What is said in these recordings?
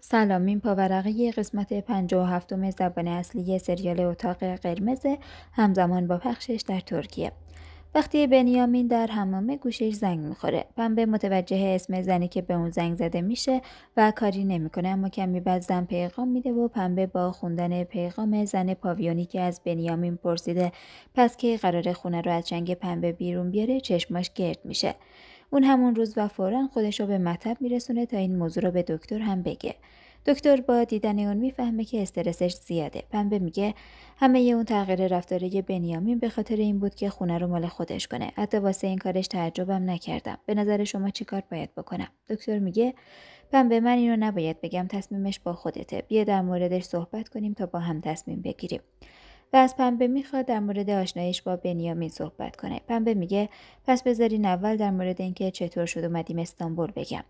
سلام این پاورقی قسمت هفتم زبان اصلی سریال اتاق قرمز همزمان با پخشش در ترکیه وقتی بنیامین در همامه گوشش زنگ میخوره پنبه متوجه اسم زنی که به اون زنگ زده میشه و کاری نمیکنه اما کمی بعد زن پیغام میده و پنبه با خوندن پیغام زن پاویونی که از بنیامین پرسیده پس که قرار خونه رو از چنگ پنبه بیرون بیاره چشماش گرد میشه اون همون روز و فورا خودش رو به مطب میرسونه تا این موضوع رو به دکتر هم بگه دکتر با دیدن اون میفهمه که استرسش زیاده پنبه میگه همه اون تغییر یه بنیامین به خاطر این بود که خونه رو مال خودش کنه حتی واسه این کارش تعجبم نکردم به نظر شما چیکار باید بکنم دکتر میگه پنبه من اینو نباید بگم تصمیمش با خودته بیا در موردش صحبت کنیم تا با هم تصمیم بگیریم و از پنبه میخواد در مورد آشنایش با بنیامین صحبت کنه پنبه میگه پس بذارین اول در مورد اینکه چطور شد اومدیم استانبول بگم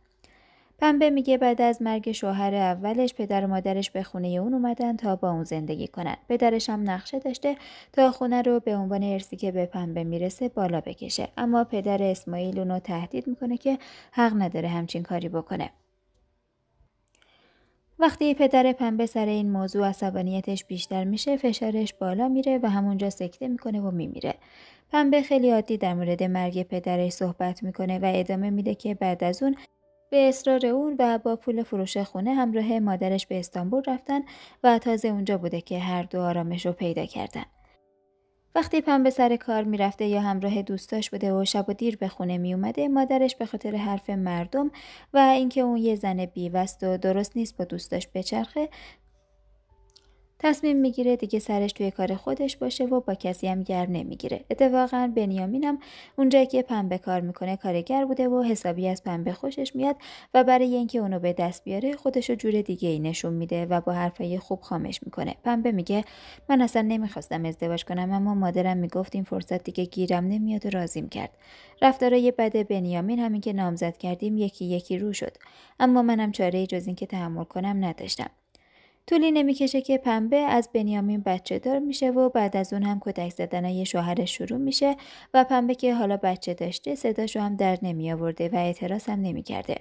پنبه میگه بعد از مرگ شوهر اولش پدر و مادرش به خونه اون اومدن تا با اون زندگی کنن. پدرش هم نقشه داشته تا خونه رو به عنوان ارسی که به پنبه میرسه بالا بکشه. اما پدر اسماعیل اونو تهدید میکنه که حق نداره همچین کاری بکنه. وقتی پدر پنبه سر این موضوع عصبانیتش بیشتر میشه فشارش بالا میره و همونجا سکته میکنه و میمیره پنبه خیلی عادی در مورد مرگ پدرش صحبت میکنه و ادامه میده که بعد از اون به اصرار اون و با پول فروش خونه همراه مادرش به استانبول رفتن و تازه اونجا بوده که هر دو آرامش رو پیدا کردن وقتی به سر کار میرفته یا همراه دوستاش بوده و شب و دیر به خونه میومده مادرش به خاطر حرف مردم و اینکه اون یه زن بیوست و درست نیست با دوستاش بچرخه تصمیم میگیره دیگه سرش توی کار خودش باشه و با کسی هم گرم نمیگیره اتفاقا هم اونجایی که پنبه کار میکنه کارگر بوده و حسابی از پنبه خوشش میاد و برای اینکه اونو به دست بیاره خودشو جور دیگه ای نشون میده و با حرفای خوب خامش میکنه پنبه میگه من اصلا نمیخواستم ازدواج کنم اما مادرم میگفت این فرصت دیگه گیرم نمیاد و راضیم کرد رفتارای بد بنیامین همین که نامزد کردیم یکی یکی رو شد اما منم چاره جز اینکه تحمل کنم نداشتم طولی نمیکشه که پنبه از بنیامین بچه دار میشه و بعد از اون هم کتک زدنای شوهرش شروع میشه و پنبه که حالا بچه داشته صداشو هم در نمی آورده و اعتراض هم نمی کرده.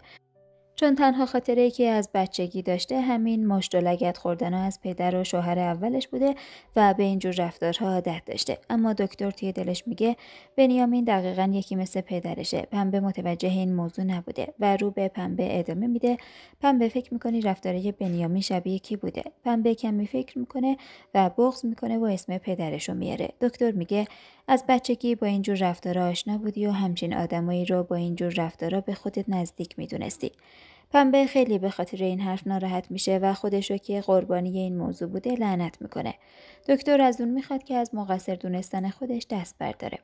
چون تنها خاطره که از بچگی داشته همین مشت و لگت خوردن از پدر و شوهر اولش بوده و به اینجور رفتارها عادت داشته اما دکتر توی دلش میگه بنیامین دقیقا یکی مثل پدرشه پنبه متوجه این موضوع نبوده و رو به پنبه ادامه میده پنبه فکر میکنی رفتاره بنیامین شبیه کی بوده پنبه کمی فکر میکنه و بغض میکنه و اسم پدرشو میاره دکتر میگه از بچگی با این جور رفتارا آشنا بودی و همچین آدمایی رو با این جور رفتارا به خودت نزدیک میدونستی پنبه خیلی به خاطر این حرف ناراحت میشه و خودشو که قربانی این موضوع بوده لعنت میکنه دکتر از اون میخواد که از مقصر دونستن خودش دست برداره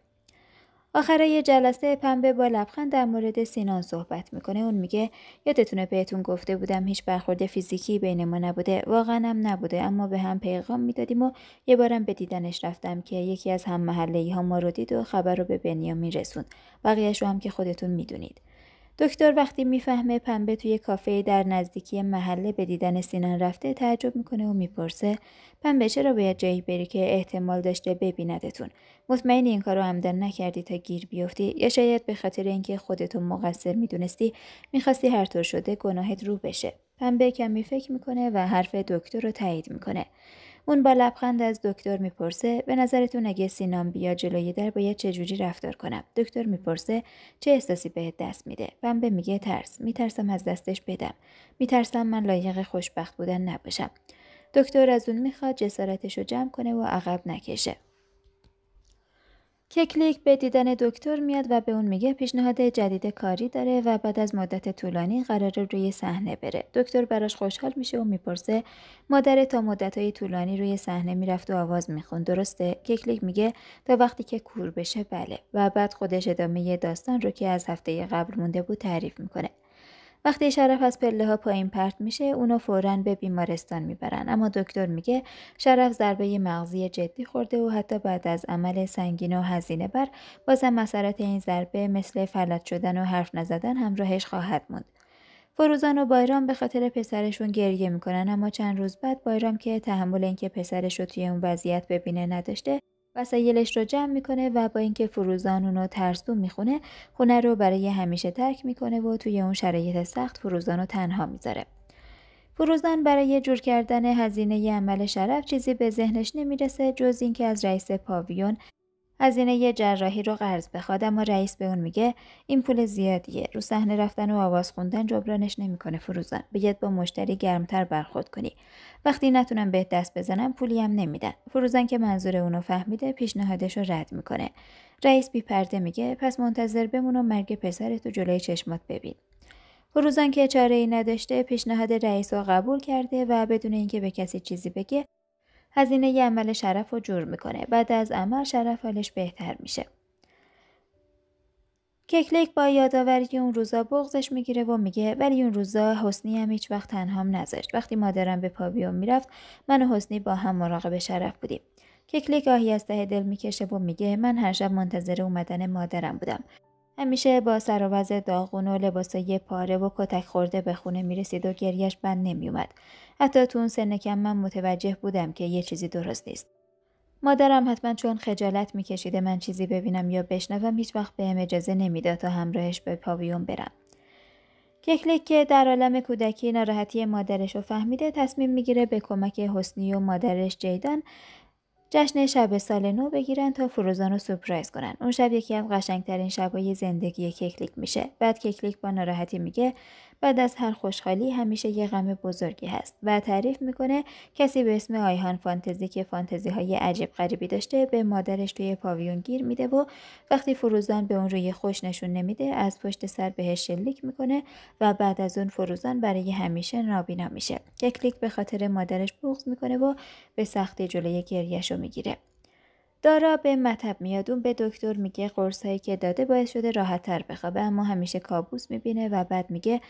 یه جلسه پنبه با لبخند در مورد سینان صحبت میکنه اون میگه یادتونه بهتون گفته بودم هیچ برخورد فیزیکی بین ما نبوده واقعا هم نبوده اما به هم پیغام میدادیم و یه بارم به دیدنش رفتم که یکی از هم محله ها ما رو دید و خبر رو به بنیامین رسوند بقیهش رو هم که خودتون میدونید دکتر وقتی میفهمه پنبه توی کافه در نزدیکی محله به دیدن سینان رفته تعجب میکنه و میپرسه پنبه چرا باید جایی بری که احتمال داشته ببیندتون مطمئنی این کارو عمدن نکردی تا گیر بیفتی یا شاید به خاطر اینکه خودتو مقصر میدونستی میخواستی هر طور شده گناهت رو بشه پنبه کمی فکر میکنه و حرف دکتر رو تایید میکنه اون با لبخند از دکتر میپرسه به نظرتون اگه سینام بیا جلوی در باید جوری رفتار کنم دکتر میپرسه چه احساسی بهت دست میده به میگه ترس میترسم از دستش بدم میترسم من لایق خوشبخت بودن نباشم دکتر از اون میخواد جسارتش رو جمع کنه و عقب نکشه کلیک به دیدن دکتر میاد و به اون میگه پیشنهاد جدید کاری داره و بعد از مدت طولانی قرار روی صحنه بره. دکتر براش خوشحال میشه و میپرسه مادر تا های طولانی روی صحنه میرفت و آواز میخون درسته؟ کلیک میگه تا وقتی که کور بشه بله و بعد خودش ادامه داستان رو که از هفته قبل مونده بود تعریف میکنه. وقتی شرف از پله ها پایین پرت میشه اونو فورا به بیمارستان میبرن اما دکتر میگه شرف ضربه مغزی جدی خورده و حتی بعد از عمل سنگین و هزینه بر بازم مسارت این ضربه مثل فلج شدن و حرف نزدن همراهش خواهد موند فروزان و بایرام به خاطر پسرشون گریه میکنن اما چند روز بعد بایرام که تحمل اینکه پسرش رو توی اون وضعیت ببینه نداشته وسایلش رو جمع میکنه و با اینکه فروزان اونو ترسو میخونه خونه رو برای همیشه ترک میکنه و توی اون شرایط سخت فروزان رو تنها میذاره فروزان برای جور کردن هزینه عمل شرف چیزی به ذهنش نمیرسه جز اینکه از رئیس پاویون هزینه یه جراحی رو قرض بخواد اما رئیس به اون میگه این پول زیادیه رو صحنه رفتن و آواز خوندن جبرانش نمیکنه فروزان بیاد با مشتری گرمتر برخورد کنی وقتی نتونم به دست بزنم پولی هم نمیدن فروزان که منظور اونو فهمیده پیشنهادش رو رد میکنه رئیس بی پرده میگه پس منتظر بمون و مرگ پسر تو جلوی چشمات ببین فروزان که چاره ای نداشته پیشنهاد رئیس رو قبول کرده و بدون اینکه به کسی چیزی بگه هزینه ی عمل شرف رو جور میکنه بعد از عمل شرف حالش بهتر میشه ککلیک با یادآوری اون روزا بغزش میگیره و میگه ولی اون روزا حسنی هم هیچ وقت تنهام نذاشت وقتی مادرم به پاویون میرفت من و حسنی با هم مراقب شرف بودیم ککلیک آهی از ته دل میکشه و میگه من هر شب منتظر اومدن مادرم بودم همیشه با سر و داغون و لباسای پاره و کتک خورده به خونه رسید و گریش بند نمیومد حتی تو اون سن کم من متوجه بودم که یه چیزی درست نیست مادرم حتما چون خجالت میکشیده من چیزی ببینم یا بشنوم هیچ وقت بهم اجازه نمیداد تا همراهش به پاویون برم ککلک که در عالم کودکی ناراحتی مادرش رو فهمیده تصمیم میگیره به کمک حسنی و مادرش جیدان جشن شب سال نو بگیرن تا فروزان رو سپرایز کنن اون شب یکی از قشنگترین شبای زندگی کلیک میشه بعد کلیک با ناراحتی میگه بعد از هر خوشحالی همیشه یه غم بزرگی هست و تعریف میکنه کسی به اسم آیهان فانتزی که فانتزی های عجیب غریبی داشته به مادرش توی پاویون گیر میده و وقتی فروزان به اون روی خوش نشون نمیده از پشت سر بهش شلیک میکنه و بعد از اون فروزان برای همیشه نابینا میشه یک به خاطر مادرش بغض میکنه و به سختی جلوی گریش رو میگیره دارا به مطب میادون به دکتر میگه قرصهایی که داده باعث شده راحتتر بخوابه اما همیشه کابوس میبینه و بعد میگه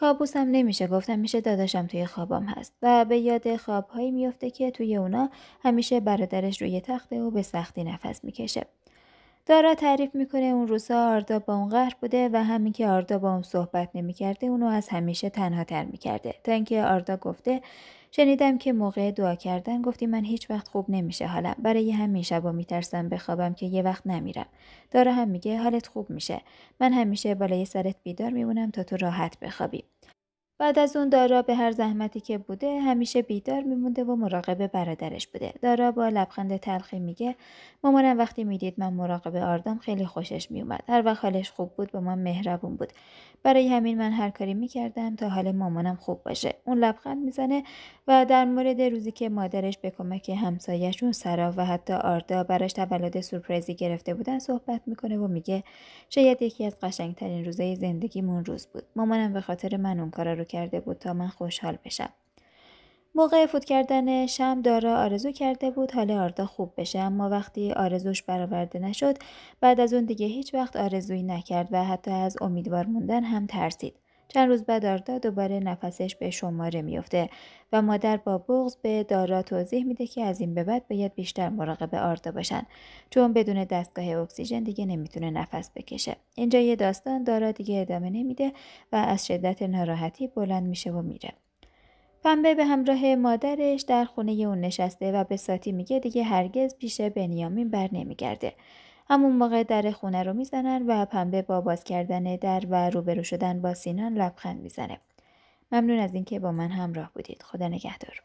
کابوسم نمیشه گفتم میشه داداشم توی خوابام هست و به یاد خوابهایی میفته که توی اونا همیشه برادرش روی تخته و به سختی نفس میکشه دارا تعریف میکنه اون روزها آردا با اون قهر بوده و همین که آردا با اون صحبت نمیکرده اونو از همیشه تنها تر میکرده تا اینکه آردا گفته شنیدم که موقع دعا کردن گفتی من هیچ وقت خوب نمیشه حالم برای همین شبا میترسم بخوابم که یه وقت نمیرم دارا هم میگه حالت خوب میشه من همیشه بالای سرت بیدار میمونم تا تو راحت بخوابی بعد از اون دارا به هر زحمتی که بوده همیشه بیدار میمونده و مراقب برادرش بوده. دارا با لبخند تلخی میگه مامانم وقتی میدید من مراقب آردام خیلی خوشش میومد. هر وقت حالش خوب بود با من مهربون بود. برای همین من هر کاری میکردم تا حال مامانم خوب باشه. اون لبخند میزنه و در مورد روزی که مادرش به کمک همسایشون سرا و حتی آردا براش تولد سورپرایزی گرفته بودن صحبت میکنه و میگه شاید یکی از قشنگترین روزهای زندگیمون روز بود. مامانم به خاطر من اون کارا رو کرده بود تا من خوشحال بشم موقع فوت کردن شم دارا آرزو کرده بود حال آردا خوب بشه اما وقتی آرزوش برآورده نشد بعد از اون دیگه هیچ وقت آرزویی نکرد و حتی از امیدوار موندن هم ترسید چند روز بعد آردا دوباره نفسش به شماره میفته و مادر با بغز به دارا توضیح میده که از این به بعد باید بیشتر مراقب آردا باشن چون بدون دستگاه اکسیژن دیگه نمیتونه نفس بکشه اینجا یه داستان دارا دیگه ادامه نمیده و از شدت ناراحتی بلند میشه و میره پنبه به همراه مادرش در خونه اون نشسته و به ساتی میگه دیگه هرگز پیش بنیامین بر نمیگرده همون موقع در خونه رو میزنن و پنبه با باز کردن در و روبرو شدن با سینان لبخند میزنه ممنون از اینکه با من همراه بودید خدا نگهدار